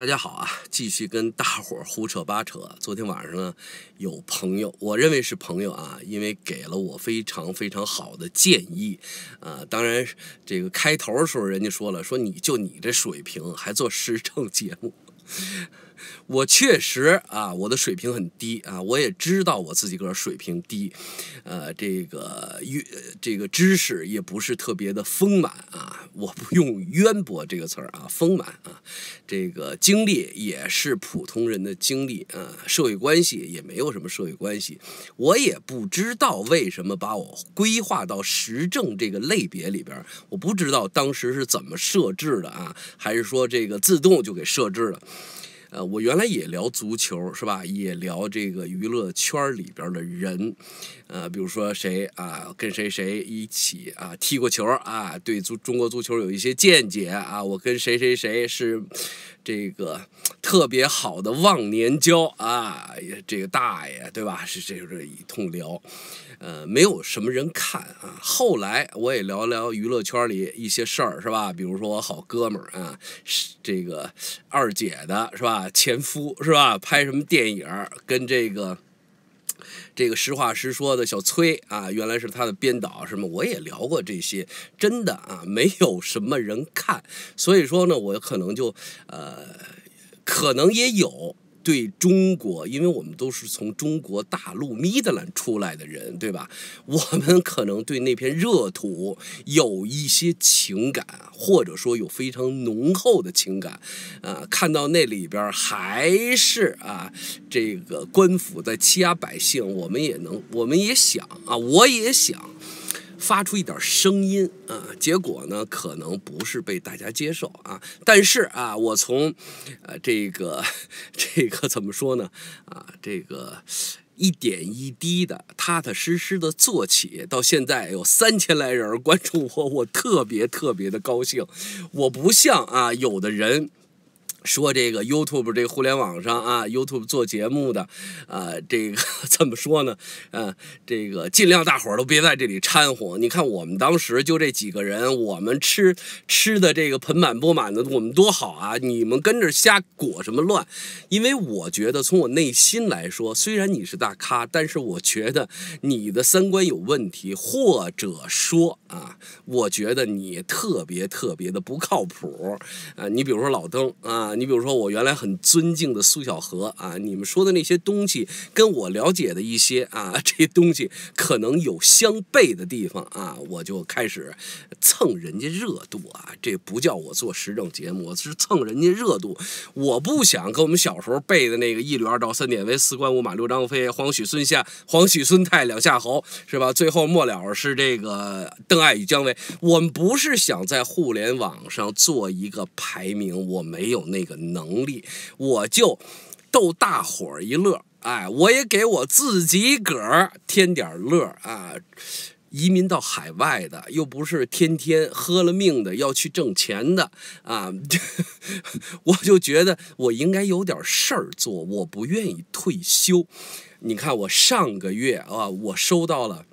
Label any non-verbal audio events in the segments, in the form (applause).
大家好啊，继续跟大伙儿胡扯八扯。昨天晚上呢，有朋友，我认为是朋友啊，因为给了我非常非常好的建议啊。当然，这个开头的时候，人家说了，说你就你这水平还做时政节目。(laughs) 我确实啊，我的水平很低啊，我也知道我自己个水平低，呃，这个越这个知识也不是特别的丰满啊，我不用渊博这个词儿啊，丰满啊，这个经历也是普通人的经历啊，社会关系也没有什么社会关系，我也不知道为什么把我规划到时政这个类别里边，我不知道当时是怎么设置的啊，还是说这个自动就给设置了。呃，我原来也聊足球，是吧？也聊这个娱乐圈里边的人，呃，比如说谁啊，跟谁谁一起啊踢过球啊，对足中国足球有一些见解啊，我跟谁谁谁是。这个特别好的忘年交啊，这个大爷对吧？是这个一通聊，呃，没有什么人看啊。后来我也聊聊娱乐圈里一些事儿，是吧？比如说我好哥们儿啊，是这个二姐的是吧？前夫是吧？拍什么电影？跟这个。这个实话实说的小崔啊，原来是他的编导，什么我也聊过这些，真的啊，没有什么人看，所以说呢，我可能就，呃，可能也有。对中国，因为我们都是从中国大陆米兰出来的人，对吧？我们可能对那片热土有一些情感，或者说有非常浓厚的情感。啊，看到那里边还是啊，这个官府在欺压百姓，我们也能，我们也想啊，我也想。发出一点声音啊，结果呢，可能不是被大家接受啊。但是啊，我从，呃，这个，(laughs) 这个怎么说呢？啊，这个一点一滴的，踏踏实实的做起，到现在有三千来人关注我，我特别特别的高兴。我不像啊，有的人。说这个 YouTube 这个互联网上啊，YouTube 做节目的，啊，这个 (laughs) 怎么说呢？嗯，这个尽量大伙儿都别在这里掺和。你看我们当时就这几个人，我们吃吃的这个盆满钵满的，我们多好啊！你们跟着瞎裹什么乱？因为我觉得从我内心来说，虽然你是大咖，但是我觉得你的三观有问题，或者说啊，我觉得你特别特别的不靠谱啊。你比如说老登啊。你比如说，我原来很尊敬的苏小荷啊，你们说的那些东西跟我了解的一些啊这些东西可能有相悖的地方啊，我就开始蹭人家热度啊，这不叫我做时政节目，我是蹭人家热度。我不想跟我们小时候背的那个一吕二赵三点韦四关五马六张飞黄许孙夏黄许孙太两夏侯是吧？最后末了是这个邓艾与姜维。我们不是想在互联网上做一个排名，我没有那。个能力，我就逗大伙儿一乐，哎，我也给我自己个儿添点乐啊！移民到海外的又不是天天喝了命的要去挣钱的啊，(laughs) 我就觉得我应该有点事儿做，我不愿意退休。你看我上个月啊，我收到了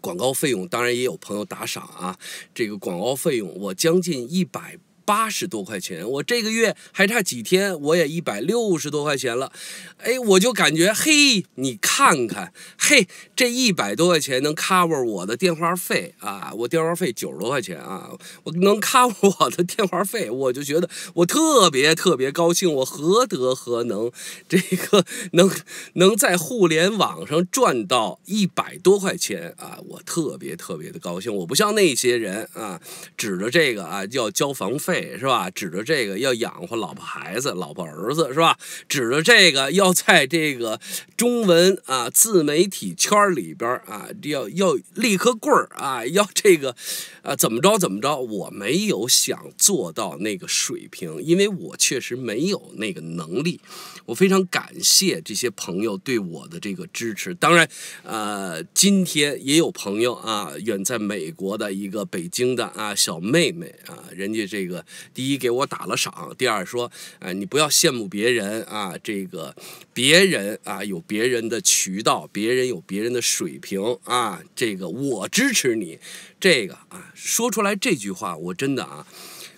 广告费用，当然也有朋友打赏啊，这个广告费用我将近一百。八十多块钱，我这个月还差几天，我也一百六十多块钱了，哎，我就感觉，嘿，你看看，嘿，这一百多块钱能 cover 我的电话费啊，我电话费九十多块钱啊，我能 cover 我的电话费，我就觉得我特别特别高兴，我何德何能，这个能能在互联网上赚到一百多块钱啊，我特别特别的高兴，我不像那些人啊，指着这个啊要交房费。是吧？指着这个要养活老婆孩子，老婆儿子是吧？指着这个要在这个中文啊自媒体圈里边啊，要要立个棍儿啊，要这个啊怎么着怎么着？我没有想做到那个水平，因为我确实没有那个能力。我非常感谢这些朋友对我的这个支持。当然，呃，今天也有朋友啊，远在美国的一个北京的啊小妹妹啊，人家这个。第一，给我打了赏；第二，说，啊，你不要羡慕别人啊，这个，别人啊有别人的渠道，别人有别人的水平啊，这个我支持你，这个啊，说出来这句话，我真的啊。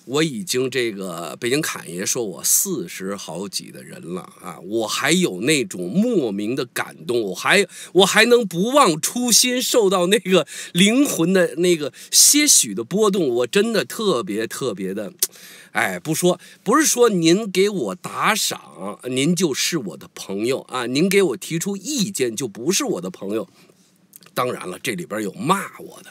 我已经这个北京侃爷说我四十好几的人了啊，我还有那种莫名的感动，我还我还能不忘初心，受到那个灵魂的那个些许的波动，我真的特别特别的，哎，不说不是说您给我打赏，您就是我的朋友啊，您给我提出意见就不是我的朋友。当然了，这里边有骂我的。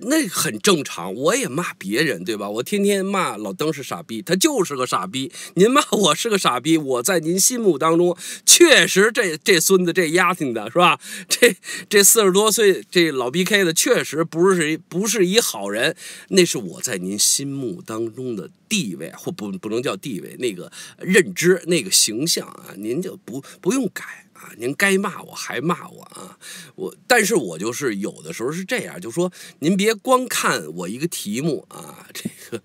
那很正常，我也骂别人，对吧？我天天骂老登是傻逼，他就是个傻逼。您骂我是个傻逼，我在您心目当中确实这这孙子这丫挺的是吧？这这四十多岁这老 b k 的确实不是不是一好人，那是我在您心目当中的。地位或不不能叫地位，那个认知、那个形象啊，您就不不用改啊，您该骂我还骂我啊，我但是我就是有的时候是这样，就说您别光看我一个题目啊，这个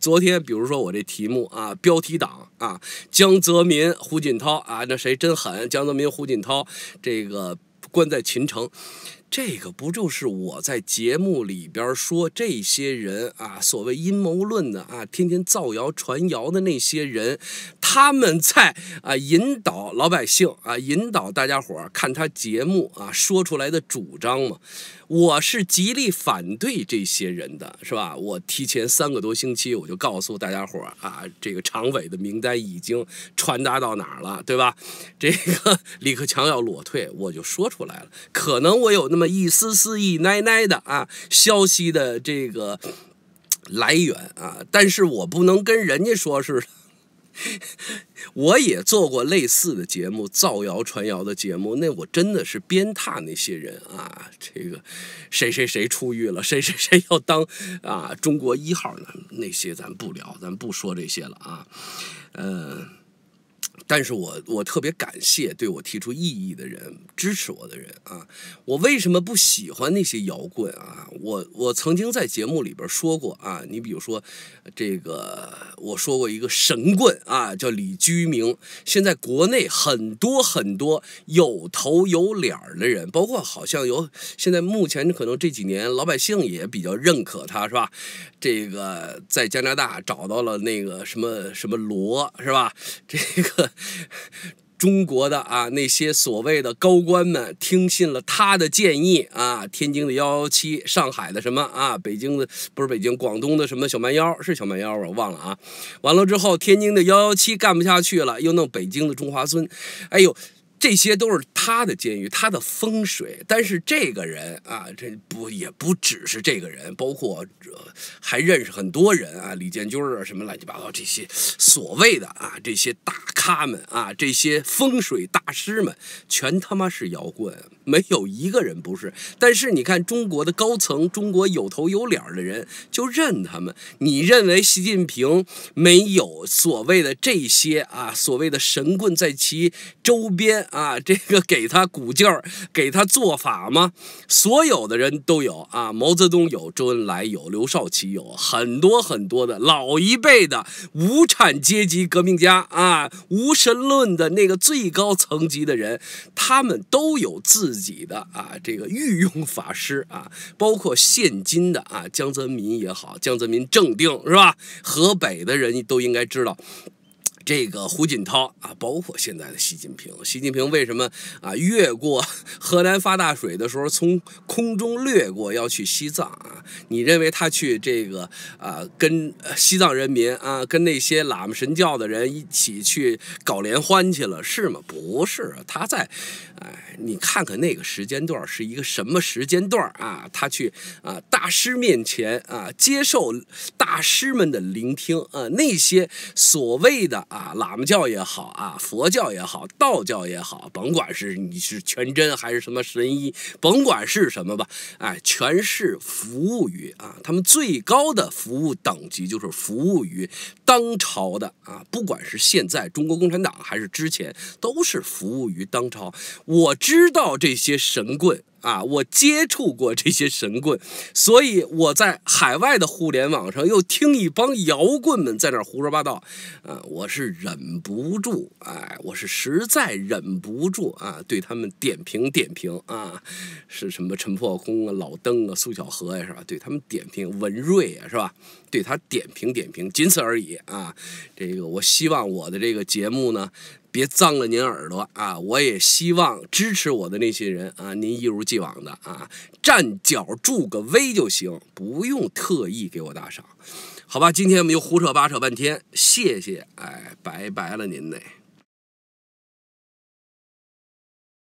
昨天比如说我这题目啊，标题党啊，江泽民、胡锦涛啊，那谁真狠，江泽民、胡锦涛这个关在秦城。这个不就是我在节目里边说这些人啊，所谓阴谋论的啊，天天造谣传谣的那些人，他们在啊引导老百姓啊，引导大家伙看他节目啊说出来的主张嘛。我是极力反对这些人的，是吧？我提前三个多星期我就告诉大家伙啊，这个常委的名单已经传达到哪儿了，对吧？这个 (laughs) 李克强要裸退，我就说出来了。可能我有那。那么一丝丝一奶奶的啊，消息的这个来源啊，但是我不能跟人家说是，(laughs) 我也做过类似的节目，造谣传谣的节目，那我真的是鞭挞那些人啊，这个谁谁谁出狱了，谁谁谁要当啊中国一号呢？那些咱不聊，咱不说这些了啊，嗯。但是我我特别感谢对我提出异议的人，支持我的人啊。我为什么不喜欢那些摇滚啊？我我曾经在节目里边说过啊，你比如说这个，我说过一个神棍啊，叫李居明。现在国内很多很多有头有脸的人，包括好像有现在目前可能这几年老百姓也比较认可他是吧？这个在加拿大找到了那个什么什么罗是吧？这。中国的啊，那些所谓的高官们听信了他的建议啊，天津的幺幺七，上海的什么啊，北京的不是北京，广东的什么小蛮腰是小蛮腰我忘了啊。完了之后，天津的幺幺七干不下去了，又弄北京的中华村，哎呦。这些都是他的监狱，他的风水。但是这个人啊，这不也不只是这个人，包括还认识很多人啊，李建军啊，什么乱七八糟这些所谓的啊，这些大咖们啊，这些风水大师们，全他妈是摇滚，没有一个人不是。但是你看中国的高层，中国有头有脸的人就认他们。你认为习近平没有所谓的这些啊，所谓的神棍在其周边？啊，这个给他鼓劲儿，给他做法吗？所有的人都有啊，毛泽东有，周恩来有，刘少奇有很多很多的老一辈的无产阶级革命家啊，无神论的那个最高层级的人，他们都有自己的啊，这个御用法师啊，包括现今的啊，江泽民也好，江泽民正定是吧？河北的人都应该知道。这个胡锦涛啊，包括现在的习近平，习近平为什么啊越过 (laughs) 河南发大水的时候，从空中掠过要去西藏啊？你认为他去这个啊跟西藏人民啊跟那些喇嘛神教的人一起去搞联欢去了是吗？不是，他在，哎，你看看那个时间段是一个什么时间段啊？他去啊大师面前啊接受大师们的聆听啊那些所谓的。啊，喇嘛教也好啊，佛教也好，道教也好，甭管是你是全真还是什么神医，甭管是什么吧，哎，全是服务于啊，他们最高的服务等级就是服务于当朝的啊，不管是现在中国共产党还是之前，都是服务于当朝。我知道这些神棍。啊，我接触过这些神棍，所以我在海外的互联网上又听一帮摇滚们在那胡说八道，啊，我是忍不住，哎，我是实在忍不住啊，对他们点评点评啊，是什么陈破空啊、老登啊、苏小河呀，是吧？对他们点评文瑞呀，是吧？对他点评点评，仅此而已啊。这个我希望我的这个节目呢。别脏了您耳朵啊！我也希望支持我的那些人啊，您一如既往的啊，站脚助个威就行，不用特意给我打赏，好吧？今天我们又胡扯八扯半天，谢谢，哎，拜拜了您嘞。